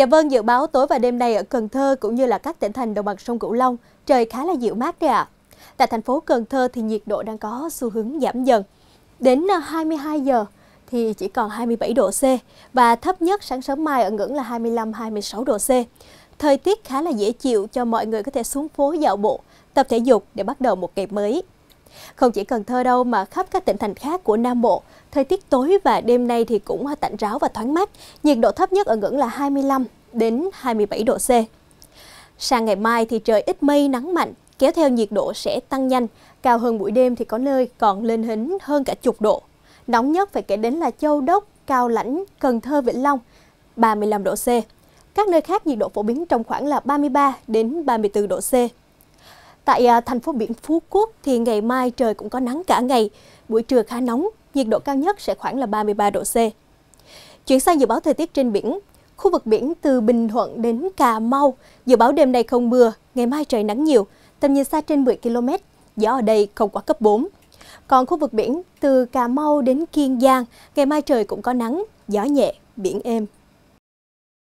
Dạ vâng, dự báo tối và đêm nay ở Cần Thơ cũng như là các tỉnh thành đồng bằng sông Cửu Long, trời khá là dịu mát đấy ạ. À. Tại thành phố Cần Thơ thì nhiệt độ đang có xu hướng giảm dần. Đến 22 ờ, giờ thì chỉ còn 27 độ C và thấp nhất sáng sớm mai ở ngưỡng là 25-26 độ C. Thời tiết khá là dễ chịu cho mọi người có thể xuống phố dạo bộ, tập thể dục để bắt đầu một ngày mới. Không chỉ Cần Thơ đâu mà khắp các tỉnh thành khác của Nam Bộ, thời tiết tối và đêm nay thì cũng tạnh ráo và thoáng mát, nhiệt độ thấp nhất ở ngưỡng là 25 đến 27 độ C. Sang ngày mai thì trời ít mây nắng mạnh, kéo theo nhiệt độ sẽ tăng nhanh, cao hơn buổi đêm thì có nơi còn lên hính hơn cả chục độ. Nóng nhất phải kể đến là Châu Đốc, Cao Lãnh, Cần Thơ, Vĩnh Long, 35 độ C. Các nơi khác nhiệt độ phổ biến trong khoảng là 33 đến 34 độ C. Tại à, thành phố biển Phú Quốc thì ngày mai trời cũng có nắng cả ngày, buổi trưa khá nóng, nhiệt độ cao nhất sẽ khoảng là 33 độ C. Chuyển sang dự báo thời tiết trên biển, khu vực biển từ Bình Thuận đến Cà Mau, dự báo đêm nay không mưa, ngày mai trời nắng nhiều, tầm nhìn xa trên 10 km, gió ở đây không quá cấp 4. Còn khu vực biển từ Cà Mau đến Kiên Giang, ngày mai trời cũng có nắng, gió nhẹ, biển êm.